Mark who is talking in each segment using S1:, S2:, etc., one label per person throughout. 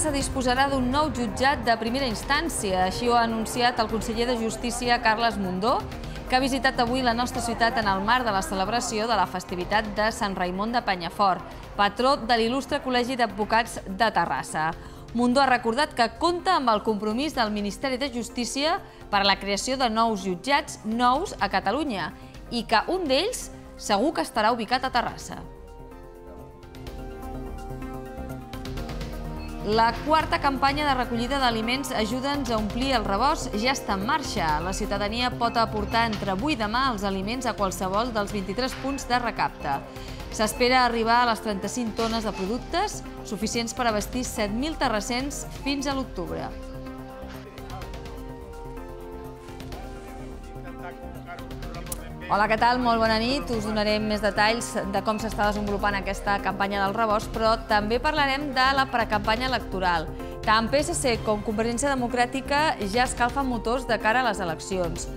S1: Terrassa disposarà d'un nou jutjat de primera instància. Així ho ha anunciat el conseller de Justícia, Carles Mundó, que ha visitat avui la nostra ciutat en el marc de la celebració de la festivitat de Sant Raimon de Penyafort, patró de l'il·lustre Col·legi d'Advocats de Terrassa. Mundó ha recordat que compta amb el compromís del Ministeri de Justícia per a la creació de nous jutjats nous a Catalunya i que un d'ells segur que estarà ubicat a Terrassa. La quarta campanya de recollida d'aliments Ajuda'ns a omplir el rebost ja està en marxa. La ciutadania pot aportar entre avui i demà els aliments a qualsevol dels 23 punts de recapte. S'espera arribar a les 35 tones de productes, suficients per abastir 7.000 terrassens fins a l'octubre. Hola, què tal? Molt bona nit. Us donarem més detalls de com s'està desenvolupant aquesta campanya del rebost, però també parlarem de la precampanya electoral. Tant PSC com Convergència Democràtica ja escalfen motors de cara a les eleccions.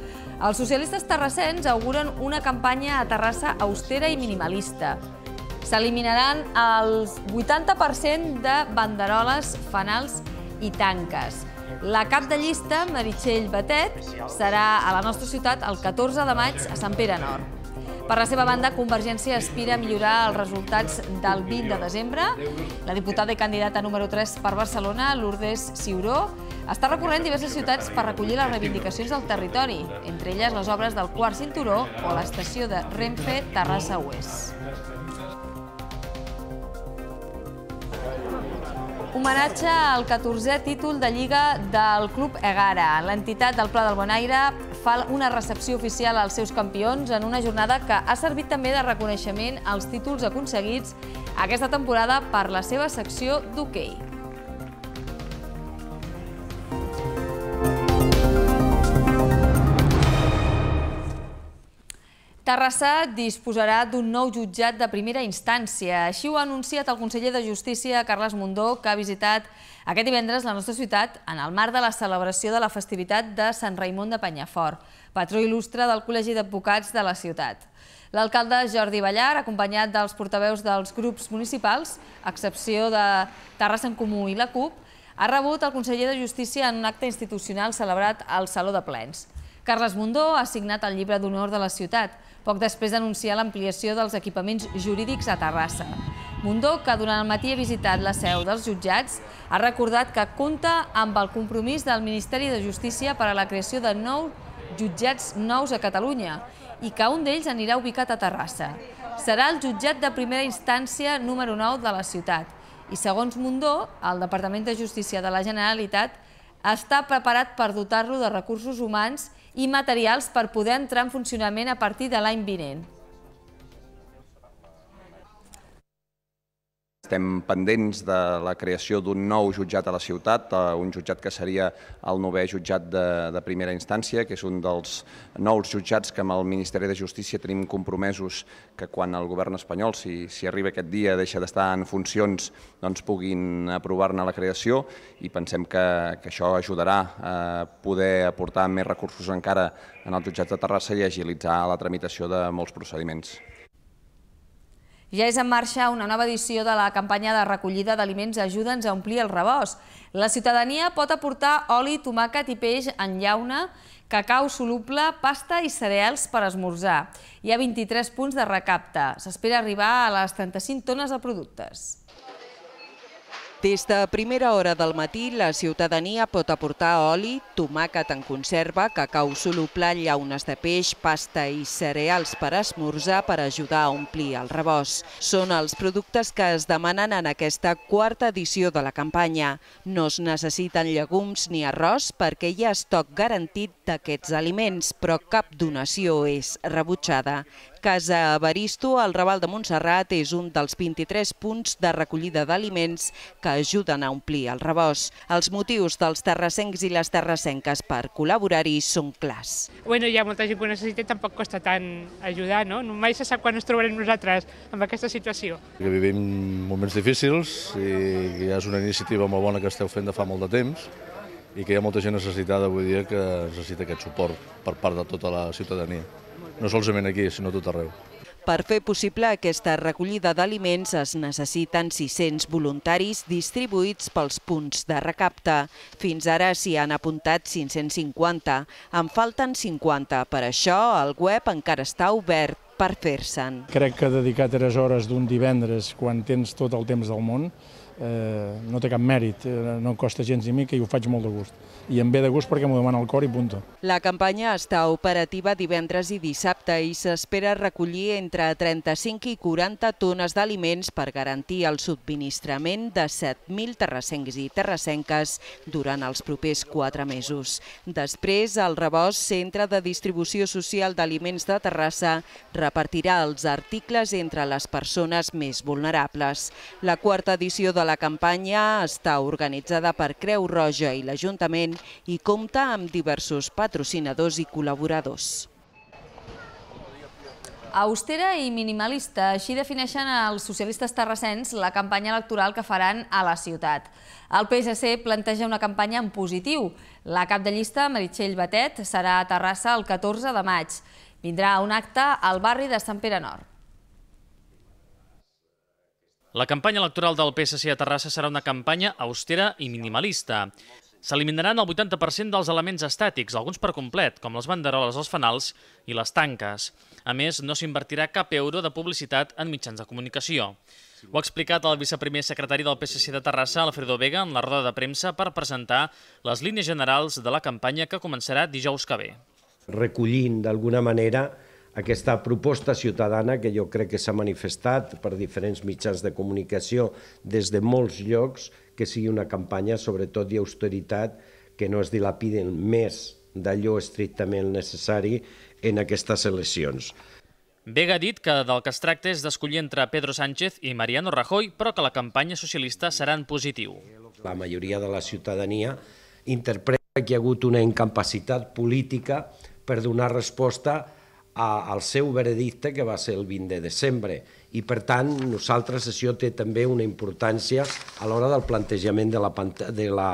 S1: Els socialistes terrassens auguren una campanya a Terrassa austera i minimalista. S'eliminaran el 80% de banderoles, fanals i tanques. La cap de llista, Meritxell Batet, serà a la nostra ciutat el 14 de maig a Sant Pere Nord. Per la seva banda, Convergència aspira a millorar els resultats del 20 de desembre. La diputada i candidata número 3 per Barcelona, Lourdes Ciuró, està recorrent diverses ciutats per recollir les reivindicacions del territori, entre elles les obres del quart cinturó o l'estació de Renfe Terrassa Oest. homenatge al 14è títol de Lliga del Club Egara. L'entitat del Pla del Bonaire fa una recepció oficial als seus campions en una jornada que ha servit també de reconeixement als títols aconseguits aquesta temporada per la seva secció d'hoquei. Terrassa disposarà d'un nou jutjat de primera instància. Així ho ha anunciat el conseller de Justícia, Carles Mundó, que ha visitat aquest divendres la nostra ciutat en el marc de la celebració de la festivitat de Sant Raimon de Penyafort, patró il·lustre del Col·legi d'Advocats de la ciutat. L'alcalde Jordi Ballar, acompanyat dels portaveus dels grups municipals, a excepció de Terrassa en Comú i la CUP, ha rebut el conseller de Justícia en un acte institucional celebrat al Saló de Plens. Carles Mundó ha signat el llibre d'honor de la ciutat, poc després d'anunciar l'ampliació dels equipaments jurídics a Terrassa. Mundó, que durant el matí ha visitat la seu dels jutjats, ha recordat que compta amb el compromís del Ministeri de Justícia per a la creació de nou jutjats nous a Catalunya i que un d'ells anirà ubicat a Terrassa. Serà el jutjat de primera instància número 9 de la ciutat i, segons Mundó, el Departament de Justícia de la Generalitat està preparat per dotar-lo de recursos humans i i materials per poder entrar en funcionament a partir de l'any vinent.
S2: Estem pendents de la creació d'un nou jutjat a la ciutat, eh, un jutjat que seria el nou jutjat de, de primera instància, que és un dels nous jutjats que amb el Ministeri de Justícia tenim compromesos que quan el govern espanyol, si, si arriba aquest dia, deixa d'estar en funcions, doncs puguin aprovar-ne la creació i pensem que, que això ajudarà a poder aportar més recursos encara en el jutjat de Terrassa i agilitzar la tramitació de molts procediments.
S1: Ja és en marxa una nova edició de la campanya de recollida d'aliments Ajuda'ns a omplir el rebost. La ciutadania pot aportar oli, tomàquet i peix en llauna, cacau soluble, pasta i cereals per esmorzar. Hi ha 23 punts de recapte. S'espera arribar a les 35 tones de productes.
S3: Des de primera hora del matí, la ciutadania pot aportar oli, tomàquet en conserva, cacau soluble, llaunes de peix, pasta i cereals per esmorzar per ajudar a omplir el rebost. Són els productes que es demanen en aquesta quarta edició de la campanya. No es necessiten llegums ni arròs perquè hi ha estoc garantit d'aquests aliments, però cap donació és rebutjada. Casa Baristo, al Raval de Montserrat, és un dels 23 punts de recollida d'aliments que ajuden a omplir el rebost. Els motius dels terrassencs i les terrassenques per col·laborar-hi són clars.
S4: Bueno, hi ha molta gent que ho necessita i tampoc costa tant ajudar, no? Mai se sap quan ens trobarem nosaltres amb aquesta situació.
S5: Que vivim moments difícils i ja és una iniciativa molt bona que esteu fent de fa molt de temps
S2: i que hi ha molta gent necessitada avui dia que necessita aquest suport per part de tota la ciutadania,
S5: no solament aquí, sinó tot arreu.
S3: Per fer possible aquesta recollida d'aliments es necessiten 600 voluntaris distribuïts pels punts de recapte. Fins ara s'hi han apuntat 550, en falten 50. Per això el web encara està obert per fer-se'n.
S2: Crec que dedicar 3 hores d'un divendres, quan tens tot el temps del món, eh, no té cap mèrit, eh, no em costa gens ni mica i ho faig molt de gust. I em ve de gust perquè m'ho demana el cor i punto.
S3: La campanya està operativa divendres i dissabte i s'espera recollir entre 35 i 40 tones d'aliments per garantir el subministrament de 7.000 terrassencs i terrassenques durant els propers 4 mesos. Després, el Rebost, Centre de Distribució Social d'Aliments de Terrassa, repartirà els articles entre les persones més vulnerables. La quarta edició de de la campanya està organitzada per Creu Roja i l'Ajuntament i compta amb diversos patrocinadors i col·laboradors.
S1: Austera i minimalista, així defineixen els socialistes terrassens la campanya electoral que faran a la ciutat. El PSC planteja una campanya en positiu. La cap de llista, Meritxell Batet, serà a Terrassa el 14 de maig. Vindrà a un acte al barri de Sant Pere Nord.
S4: La campanya electoral del PSC a Terrassa serà una campanya austera i minimalista. S'eliminaran el 80% dels elements estàtics, alguns per complet, com les banderoles, els fanals i les tanques. A més, no s'invertirà cap euro de publicitat en mitjans de comunicació. Ho ha explicat el viceprimer secretari del PSC de Terrassa, Alfredo Vega, en la roda de premsa per presentar les línies generals de la campanya que començarà dijous que ve.
S6: Recollint, d'alguna manera, aquesta proposta ciutadana que jo crec que s'ha manifestat per diferents mitjans de comunicació des de molts llocs, que sigui una campanya, sobretot, d'austeritat, que no es dilapiden més d'allò estrictament necessari en aquestes eleccions.
S4: Vega ha dit que del que es tracta és d'escollir entre Pedro Sánchez i Mariano Rajoy, però que la campanya socialista serà en positiu.
S6: La majoria de la ciutadania interpreta que hi ha hagut una incapacitat política per donar resposta a al seu veredicte, que va ser el 20 de desembre. I, per tant, nosaltres això té també una importància a l'hora del plantejament de la, de la,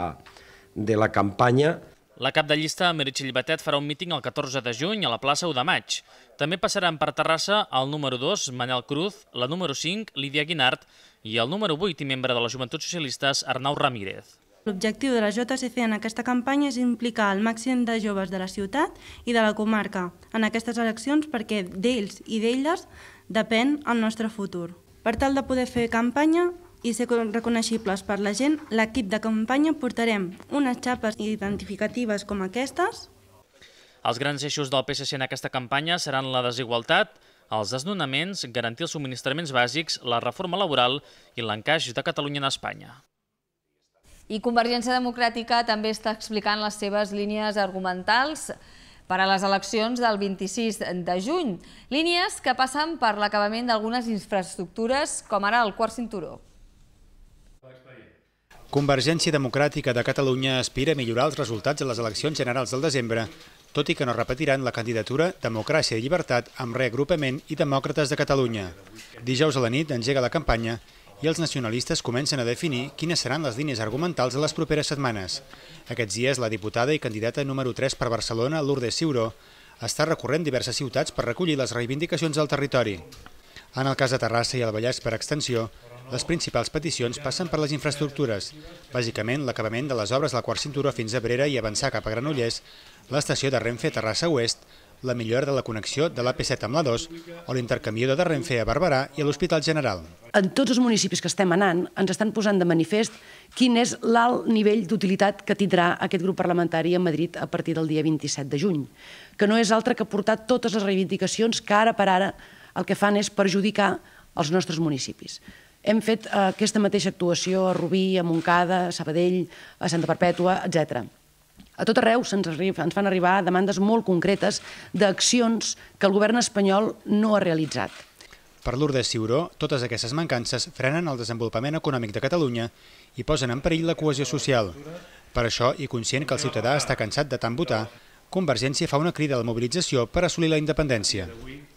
S6: de la campanya.
S4: La cap de llista, Meritxell Batet, farà un míting el 14 de juny a la plaça 1 de maig. També passaran per Terrassa el número 2, Manel Cruz, la número 5, Lídia Guinart, i el número 8 i membre de la Joventut Socialistes, Arnau Ramírez.
S3: L'objectiu de la JCC en aquesta campanya és implicar el màxim de joves de la ciutat i de la comarca en aquestes eleccions perquè d'ells i d'elles depèn el nostre futur. Per tal de poder fer campanya i ser reconeixibles per la gent, l'equip de campanya portarem unes xapes identificatives com aquestes.
S4: Els grans eixos del PSC en aquesta campanya seran la desigualtat, els desnonaments, garantir els subministraments bàsics, la reforma laboral i l'encaix de Catalunya en Espanya.
S1: I Convergència Democràtica també està explicant les seves línies argumentals per a les eleccions del 26 de juny. Línies que passen per l'acabament d'algunes infraestructures, com ara el quart cinturó.
S6: Convergència Democràtica de Catalunya aspira a millorar els resultats de les eleccions generals del desembre, tot i que no repetiran la candidatura Democràcia i Llibertat amb reagrupament i Demòcrates de Catalunya. Dijous a la nit engega la campanya i els nacionalistes comencen a definir quines seran les línies argumentals de les properes setmanes. Aquests dies, la diputada i candidata número 3 per Barcelona, Lourdes Ciuró, està recorrent diverses ciutats per recollir les reivindicacions del territori. En el cas de Terrassa i el Vallès, per extensió, les principals peticions passen per les infraestructures, bàsicament l'acabament de les obres del quart cinturó fins a Brera i avançar cap a Granollers, l'estació de Renfe a Terrassa Oest, la millora de la connexió de l'AP7 amb la 2 o l'intercanviador de Renfe a Barberà i a l'Hospital General en tots els municipis
S3: que estem anant ens estan posant de manifest quin és l'alt nivell d'utilitat que tindrà aquest grup parlamentari a Madrid a partir del dia 27 de juny, que no és altre que portar totes les reivindicacions que ara per ara el que fan és perjudicar els nostres municipis. Hem fet eh, aquesta mateixa actuació a Rubí, a Montcada, a Sabadell, a Santa Perpètua, etc. A tot arreu se'ns arriba, ens fan arribar demandes molt concretes d'accions que el govern espanyol no ha realitzat
S6: per Lourdes Ciuró, totes aquestes mancances frenen el desenvolupament econòmic de Catalunya i posen en perill la cohesió social. Per això, i conscient que el ciutadà està cansat de tant votar, Convergència fa una crida a la mobilització per assolir la independència.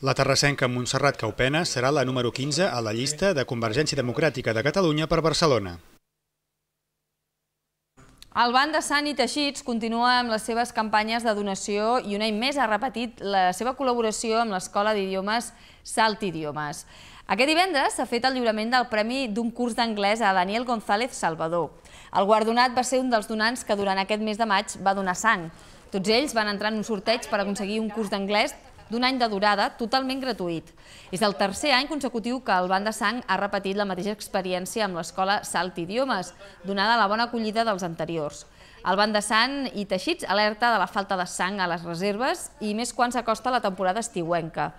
S6: La terrassenca Montserrat Caupena serà la número 15 a la llista de Convergència Democràtica de Catalunya per Barcelona.
S1: El banc de Sant i Teixits continua amb les seves campanyes de donació i un any més ha repetit la seva col·laboració amb l'Escola d'Idiomes Salt Idiomes. Aquest divendres s'ha fet el lliurament del premi d'un curs d'anglès a Daniel González Salvador. El guardonat va ser un dels donants que durant aquest mes de maig va donar sang. Tots ells van entrar en un sorteig per aconseguir un curs d'anglès d'un any de durada, totalment gratuït. És el tercer any consecutiu que el Banc de Sang ha repetit la mateixa experiència amb l'escola Salt Idiomes, donada la bona acollida dels anteriors. El Banc de Sang i Teixits alerta de la falta de sang a les reserves i més quan s'acosta la temporada estiuenca.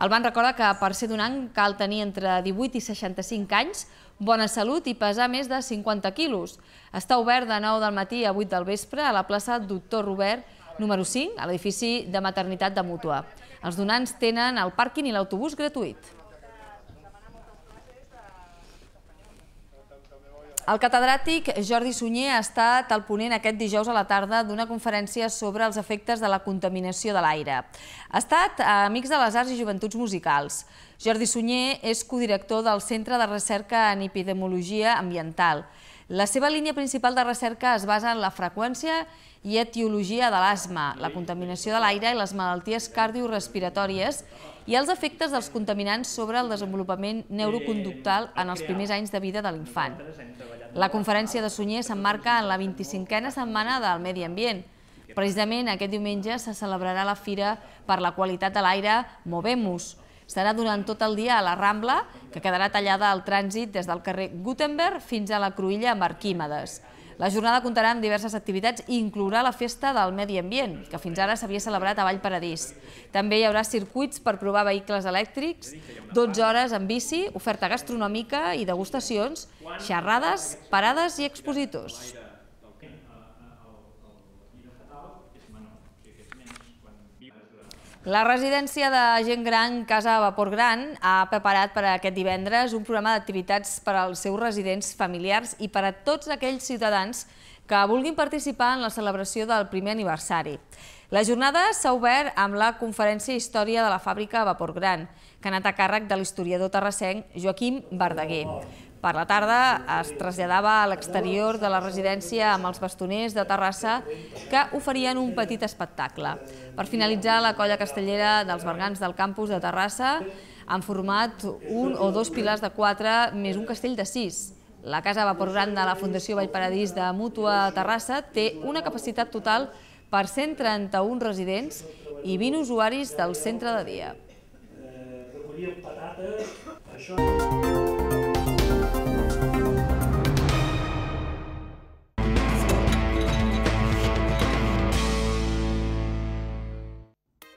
S1: El Banc recorda que per ser donant cal tenir entre 18 i 65 anys, bona salut i pesar més de 50 quilos. Està obert de 9 del matí a 8 del vespre a la plaça Doctor Robert número 5, a l'edifici de maternitat de Mútua. Els donants tenen el pàrquing i l'autobús gratuït. El catedràtic Jordi Sunyer ha estat al ponent aquest dijous a la tarda d'una conferència sobre els efectes de la contaminació de l'aire. Ha estat a Amics de les Arts i Joventuts Musicals. Jordi Sunyer és codirector del Centre de Recerca en Epidemiologia Ambiental. La seva línia principal de recerca es basa en la freqüència i etiologia de l'asma, la contaminació de l'aire i les malalties cardiorrespiratòries i els efectes dels contaminants sobre el desenvolupament neuroconductal en els primers anys de vida de l'infant. La conferència de Sunyer s'emmarca en la 25a setmana del Medi Ambient. Precisament aquest diumenge se celebrarà la Fira per la Qualitat de l'Aire Movemus. Serà durant tot el dia a la Rambla, que quedarà tallada al trànsit des del carrer Gutenberg fins a la Cruïlla amb Arquímedes. La jornada comptarà amb diverses activitats i inclourà la Festa del Medi Ambient, que fins ara s'havia celebrat a Vallparadís. També hi haurà circuits per provar vehicles elèctrics, 12 hores en bici, oferta gastronòmica i degustacions, xerrades, parades i expositors. La residència de gent gran Casa Vapor Gran ha preparat per a aquest divendres un programa d'activitats per als seus residents familiars i per a tots aquells ciutadans que vulguin participar en la celebració del primer aniversari. La jornada s'ha obert amb la conferència Història de la fàbrica Vapor Gran, que ha anat a càrrec de l'historiador terrassenc Joaquim Verdaguer. Per la tarda es traslladava a l'exterior de la residència amb els bastoners de Terrassa que oferien un petit espectacle. Per finalitzar, la colla castellera dels Bergans del campus de Terrassa han format un o dos pilars de quatre més un castell de sis. La casa Vaporran de la Fundació Vallparadís de Mútua Terrassa té una capacitat total per 131 residents i 20 usuaris del centre de dia. Eh, patates,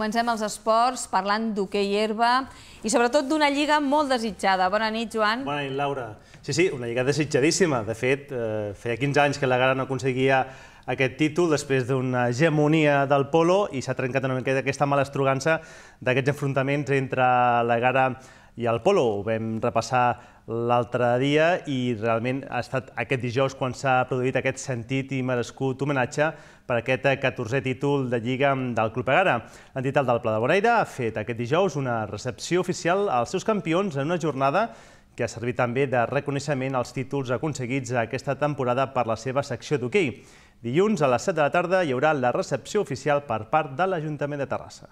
S1: Comencem els esports parlant d'hoquei herba i sobretot d'una lliga molt desitjada. Bona nit, Joan. Bona
S5: nit, Laura. Sí, sí, una lliga desitjadíssima. De fet, eh, feia 15 anys que la Gara no aconseguia aquest títol després d'una hegemonia del polo i s'ha trencat una mica aquesta mala estrogança d'aquests enfrontaments entre la Gara i i el polo. Ho vam repassar l'altre dia i realment ha estat aquest dijous quan s'ha produït aquest sentit i merescut homenatge per aquest 14è títol de Lliga del Club Agara. L'entitat del Pla de Boneira ha fet aquest dijous una recepció oficial als seus campions en una jornada que ha servit també de reconeixement als títols aconseguits aquesta temporada per la seva secció d'hoquei. Dilluns a les 7 de la tarda hi haurà la recepció oficial per part de l'Ajuntament de Terrassa.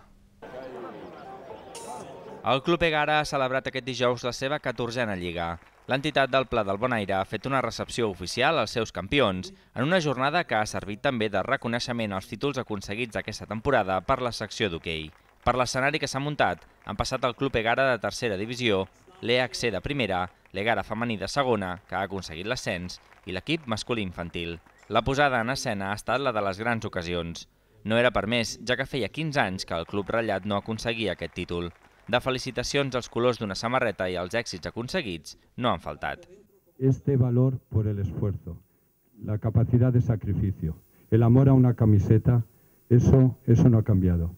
S7: El Club Egara ha celebrat aquest dijous la seva 14a Lliga. L'entitat del Pla del Bonaire ha fet una recepció oficial als seus campions, en una jornada que ha servit també de reconeixement als títols aconseguits aquesta temporada per la secció d'hoquei. Per l'escenari que s'ha muntat, han passat el Club Egara de tercera divisió, l'EHC de primera, l'Egara femení de segona, que ha aconseguit l'ascens, i l'equip masculí infantil. La posada en escena ha estat la de les grans ocasions. No era per més, ja que feia 15 anys que el club ratllat no aconseguia aquest títol. De los als de una samarreta i als èxits aconseguits no han faltado.
S6: Este valor por
S2: el esfuerzo, la capacidad de sacrificio, el amor a una camiseta, eso, eso no ha cambiado.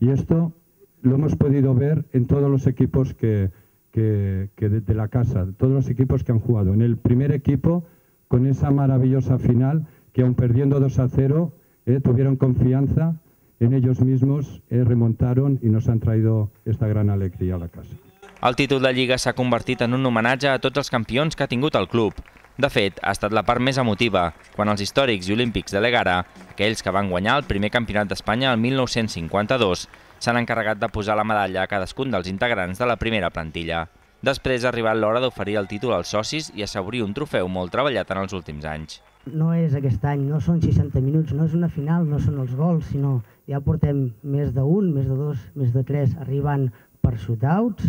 S2: Y esto lo hemos podido ver en todos los equipos que, que, de, la casa, todos los equipos que han jugado. En el primer equipo, con esa maravillosa final, que aun perdiendo 2 a 0, eh, tuvieron confianza en ellos mismos, eh, remontaron y nos han traído esta gran alegría a la casa.
S7: El títol de Lliga s'ha convertit en un homenatge a tots els campions que ha tingut el club. De fet, ha estat la part més emotiva, quan els històrics i olímpics de l'Egara, aquells que van guanyar el primer campionat d'Espanya el 1952, s'han encarregat de posar la medalla a cadascun dels integrants de la primera plantilla. Després ha arribat l'hora d'oferir el títol als socis i assegurir un trofeu molt treballat en els últims anys
S1: no és aquest any, no són 60 minuts, no és una final, no són els gols, sinó ja portem més d'un, més de dos, més de tres arribant per shootouts,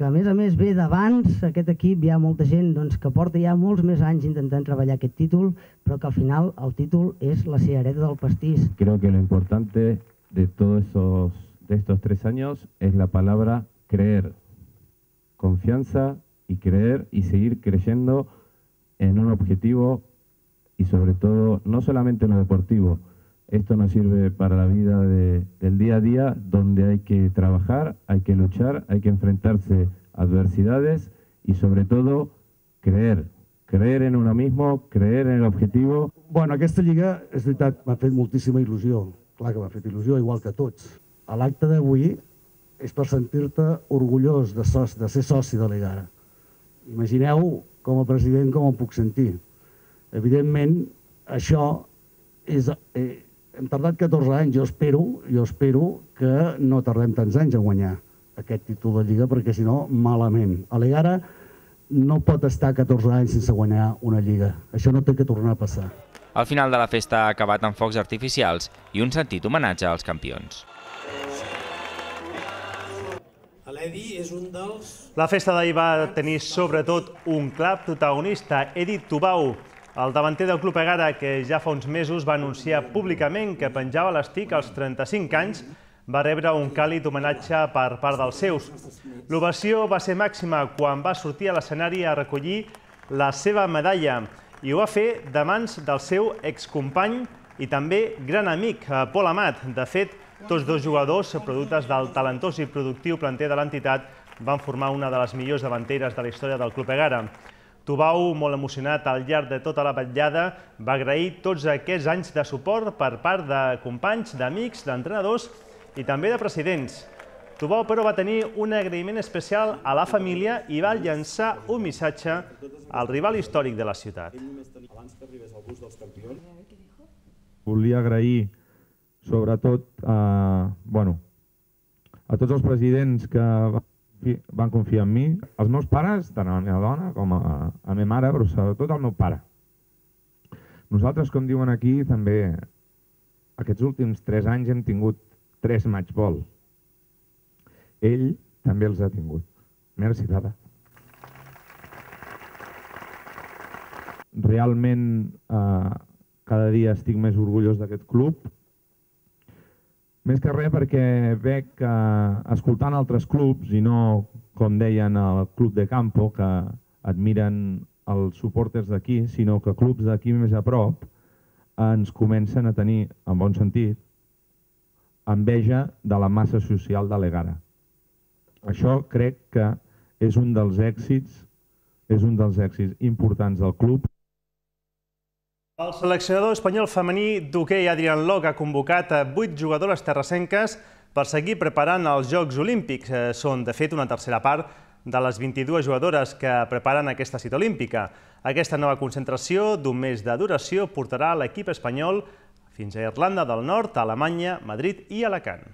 S1: que a més a més ve d'abans, aquest equip hi ha molta gent doncs, que porta ja molts més anys intentant treballar aquest títol, però que al final el títol és la cirereta del pastís.
S2: Creo que lo importante de todos esos, de estos tres años es la palabra creer, confianza y creer y seguir creyendo en un objetivo y sobre todo, no solamente en lo deportivo, esto nos sirve para la vida del día a día, donde hay que trabajar, hay que luchar, hay que enfrentarse a adversidades y sobre todo creer,
S6: creer en uno mismo, creer en el objetivo... Bueno, aquesta es verdad, veritat, m'ha fet muchísima ilusión... ...claro que m'ha fet ilusión, igual que a tots. A de d'avui és per sentir-te orgullós de, de ser soci de l'Egara. Imagineu com a president com ho puc sentir. Evidentment, això és... Eh, hem tardat 14 anys, jo espero, jo espero que no tardem tants anys a guanyar aquest títol de Lliga, perquè si no, malament. A l'Egara no pot estar 14 anys sense guanyar una Lliga. Això no té que tornar a passar.
S7: Al final de la festa ha acabat amb focs artificials i un sentit homenatge als campions
S5: l'Edi és un dels... La festa d'ahir va tenir sobretot un clar protagonista, Edi Tubau, el davanter del Club Egara, que ja fa uns mesos va anunciar públicament que penjava l'estic als 35 anys, va rebre un càlid homenatge per part dels seus. L'ovació va ser màxima quan va sortir a l'escenari a recollir la seva medalla i ho va fer de mans del seu excompany i també gran amic, eh, Pol Amat. De fet, tots dos jugadors, productes del talentós i productiu planter de l'entitat, van formar una de les millors davanteres de la història del Club Egara. Tubau, molt emocionat al llarg de tota la vetllada, va agrair tots aquests anys de suport per part de companys, d'amics, d'entrenadors i també de presidents. Tubau, però, va tenir un agraïment especial a la família i va llançar un missatge al rival històric de la ciutat. Volia
S2: agrair sobretot a, bueno, a tots els presidents que van confiar en mi, els meus pares, tant a la meva dona com a, a la meva mare, però sobretot al meu pare. Nosaltres, com diuen aquí, també aquests últims tres anys hem tingut tres matchball. Ell també els ha tingut. Merci, papa. Realment, eh, cada dia estic més orgullós d'aquest club, més que res perquè veig que escoltant altres clubs i no, com deien, el club de Campo, que admiren els suporters d'aquí, sinó que clubs d'aquí més a prop ens comencen a tenir, en bon sentit, enveja de la massa social de l'Egara. Això crec que és un dels èxits és un dels èxits importants del
S5: club el seleccionador espanyol femení d'hoquei Adrián Loc ha convocat a vuit jugadores terrasenques per seguir preparant els Jocs Olímpics. Eh, són, de fet, una tercera part de les 22 jugadores que preparen aquesta cita olímpica. Aquesta nova concentració d'un mes de duració portarà l'equip espanyol fins a Irlanda del Nord, Alemanya, Madrid i Alacant.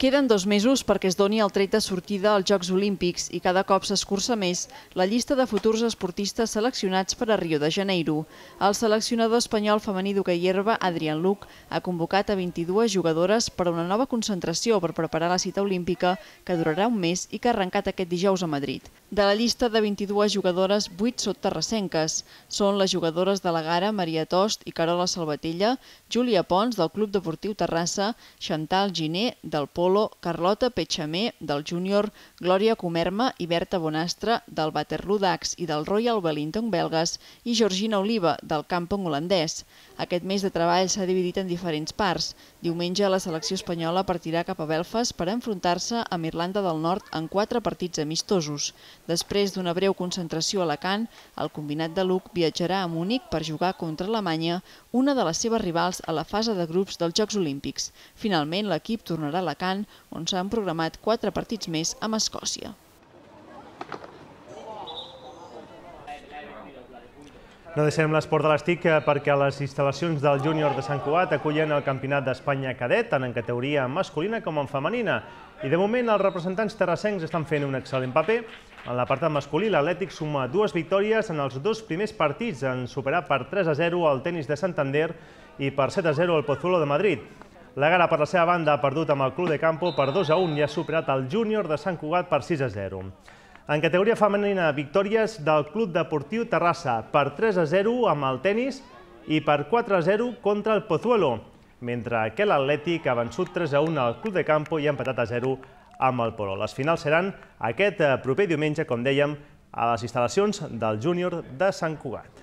S8: Queden dos mesos perquè es doni el tret de sortida als Jocs Olímpics i cada cop s'escurça més la llista de futurs esportistes seleccionats per a Rio de Janeiro. El seleccionador espanyol femení d'hoquei herba, Adrián Luc, ha convocat a 22 jugadores per a una nova concentració per preparar la cita olímpica que durarà un mes i que ha arrencat aquest dijous a Madrid. De la llista de 22 jugadores, 8 són terrassenques. Són les jugadores de la Gara, Maria Tost i Carola Salvatella, Júlia Pons, del Club Deportiu Terrassa, Chantal Giné, del Pol, Polo, Carlota Petxamer, del Júnior, Glòria Comerma i Berta Bonastre, del Waterloo Dax i del Royal Wellington belgues, i Georgina Oliva, del Campong holandès. Aquest mes de treball s'ha dividit en diferents parts. Diumenge la selecció espanyola partirà cap a Belfast per enfrontar-se amb Irlanda del Nord en quatre partits amistosos. Després d'una breu concentració a Alacant, el combinat de Luc viatjarà a Múnich per jugar contra Alemanya, una de les seves rivals a la fase de grups dels Jocs Olímpics. Finalment, l'equip tornarà a Alacant Iran, on s'han programat quatre partits més amb Escòcia.
S5: No deixem l'esport de l'estic eh, perquè les instal·lacions del júnior de Sant Cugat acullen el Campionat d'Espanya cadet, tant en categoria masculina com en femenina. I de moment els representants terrassencs estan fent un excel·lent paper. En l'apartat masculí, l'Atlètic suma dues victòries en els dos primers partits, en superar per 3 a 0 el tenis de Santander i per 7 a 0 el Pozuelo de Madrid. La Gara, per la seva banda, ha perdut amb el Club de Campo per 2 a 1 i ha superat el Júnior de Sant Cugat per 6 a 0. En categoria femenina, victòries del Club Deportiu Terrassa per 3 a 0 amb el tennis i per 4 a 0 contra el Pozuelo, mentre que l'Atlètic ha vençut 3 a 1 al Club de Campo i ha empatat a 0 amb el Polo. Les finals seran aquest eh, proper diumenge, com dèiem, a les instal·lacions del Júnior de Sant Cugat.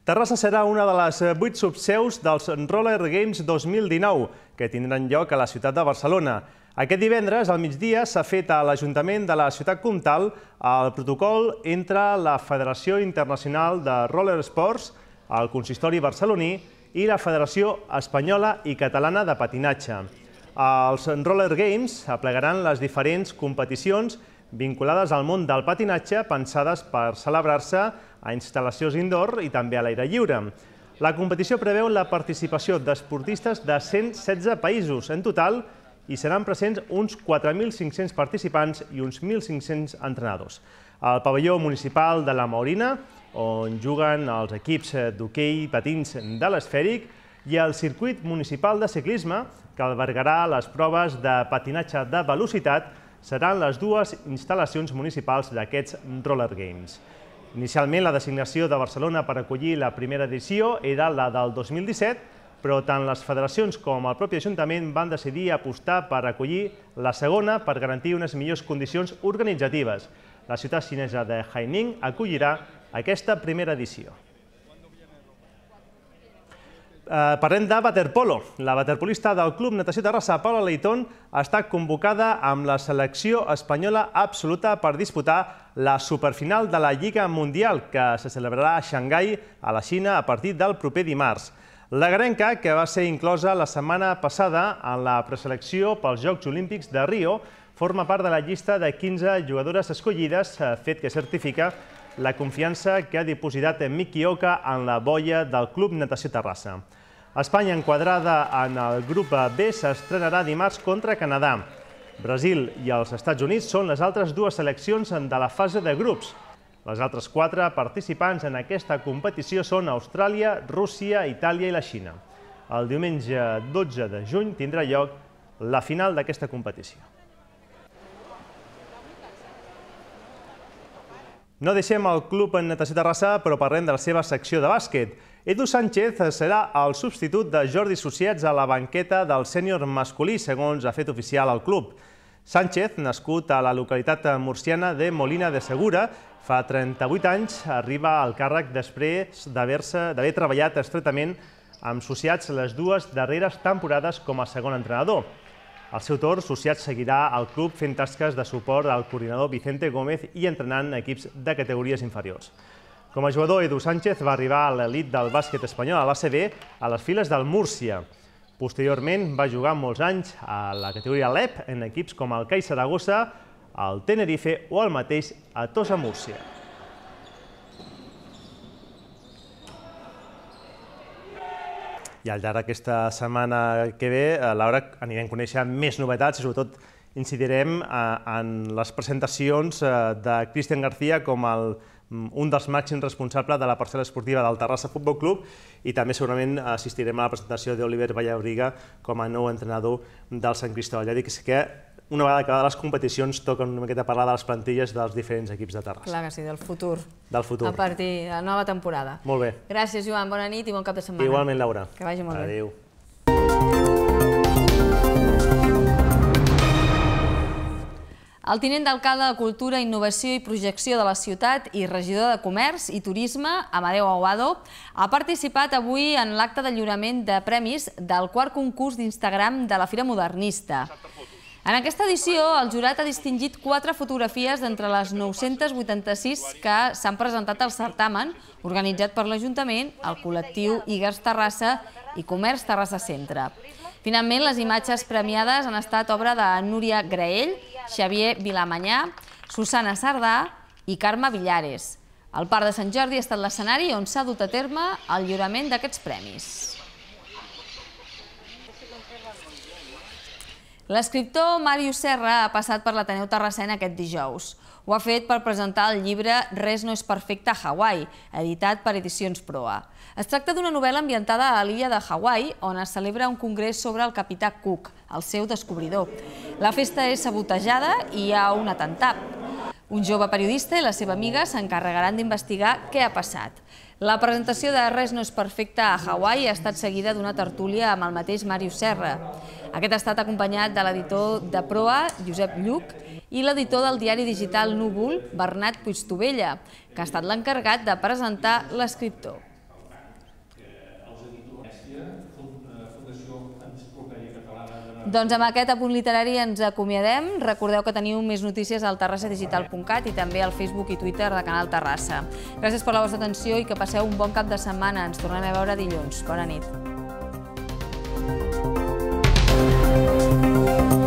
S5: Terrassa serà una de les eh, vuit subseus dels Roller Games 2019, que tindran lloc a la ciutat de Barcelona. Aquest divendres, al migdia, s'ha fet a l'Ajuntament de la ciutat comtal el protocol entre la Federació Internacional de Roller Sports, el Consistori barceloní i la Federació Espanyola i Catalana de Patinatge. Els Roller Games aplegaran les diferents competicions vinculades al món del patinatge pensades per celebrar-se a instal·lacions indoor i també a l'aire lliure. La competició preveu la participació d'esportistes de 116 països en total i seran presents uns 4.500 participants i uns 1.500 entrenadors. Al pavelló municipal de la Maurina, on juguen els equips d'hoquei patins de l'esfèric, i el circuit municipal de ciclisme, que albergarà les proves de patinatge de velocitat seran les dues instal·lacions municipals d'aquests Roller Games. Inicialment, la designació de Barcelona per acollir la primera edició era la del 2017, però tant les federacions com el propi Ajuntament van decidir apostar per acollir la segona per garantir unes millors condicions organitzatives. La ciutat xinesa de Haining acollirà aquesta primera edició. Eh, parlem de waterpolo. La waterpolista del Club Natació Terrassa, Paula Leiton, està convocada amb la selecció espanyola absoluta per disputar la superfinal de la Lliga Mundial, que se celebrarà a Xangai, a la Xina, a partir del proper dimarts. La Grenca, que va ser inclosa la setmana passada en la preselecció pels Jocs Olímpics de Rio, forma part de la llista de 15 jugadores escollides, eh, fet que certifica la confiança que ha dipositat Miki Oka en la boia del Club Natació Terrassa. Espanya, enquadrada en el grup B, s'estrenarà dimarts contra Canadà. Brasil i els Estats Units són les altres dues seleccions de la fase de grups. Les altres quatre participants en aquesta competició són Austràlia, Rússia, Itàlia i la Xina. El diumenge 12 de juny tindrà lloc la final d'aquesta competició. No deixem el Club en Natació Terrassa, però parlem de la seva secció de bàsquet. Edu Sánchez serà el substitut de Jordi Societs a la banqueta del sènior masculí, segons ha fet oficial el club. Sánchez, nascut a la localitat murciana de Molina de Segura, fa 38 anys, arriba al càrrec després d'haver treballat estretament amb Sociats les dues darreres temporades com a segon entrenador. Al seu torn, Sociats seguirà al club fent tasques de suport al coordinador Vicente Gómez i entrenant equips de categories inferiors. Com a jugador, Edu Sánchez va arribar a l'elit del bàsquet espanyol a l'ACB a les files del Múrcia. Posteriorment va jugar molts anys a la categoria LEP en equips com el de Gossa, el Tenerife o el mateix a Tosa Múrcia. I al llarg d'aquesta setmana que ve, a eh, l'hora anirem coneixent més novetats i sobretot incidirem eh, en les presentacions eh, de Cristian García com el Mm, un dels màxims responsables de la parcel·la esportiva del Terrassa Futbol Club i també segurament assistirem a la presentació d'Oliver Vallabriga com a nou entrenador del Sant Cristóbal. Ja dic que una vegada acabades les competicions, toca una miqueta parlar de les plantilles dels diferents equips de Terrassa.
S1: Clar que sí, del futur.
S5: Del futur. A partir
S1: de la nova temporada. Molt bé. Gràcies, Joan. Bona nit i bon cap de setmana. Igualment,
S5: Laura. Que vagi molt bé. Adéu.
S1: El tinent d'alcalde de Cultura, Innovació i Projecció de la ciutat i regidor de Comerç i Turisme, Amadeu Aguado, ha participat avui en l'acte de lliurament de premis del quart concurs d'Instagram de la Fira Modernista. En aquesta edició, el jurat ha distingit quatre fotografies d'entre les 986 que s'han presentat al certamen, organitzat per l'Ajuntament, el col·lectiu Igars Terrassa i Comerç Terrassa Centre. Finalment, les imatges premiades han estat obra de Núria Graell, Xavier Vilamanyà, Susana Sardà i Carme Villares. El Parc de Sant Jordi ha estat l'escenari on s'ha dut a terme el lliurament d'aquests premis. L'escriptor Màrius Serra ha passat per l'Ateneu Terrassena aquest dijous. Ho ha fet per presentar el llibre Res no és perfecte a Hawaii, editat per Edicions Proa. Es tracta d'una novel·la ambientada a l'illa de Hawaii, on es celebra un congrés sobre el capità Cook, el seu descobridor. La festa és sabotejada i hi ha un atemptat. Un jove periodista i la seva amiga s'encarregaran d'investigar què ha passat. La presentació de Res no és perfecta a Hawaii ha estat seguida d'una tertúlia amb el mateix Màrius Serra. Aquest ha estat acompanyat de l'editor de Proa, Josep Lluc, i l'editor del diari digital Núvol, Bernat Puigtovella, que ha estat l'encarregat de presentar l'escriptor. Doncs amb aquest apunt literari ens acomiadem. Recordeu que teniu més notícies al terrassadigital.cat i també al Facebook i Twitter de Canal Terrassa. Gràcies per la vostra atenció i que passeu un bon cap de setmana. Ens tornem a veure dilluns. Bona nit.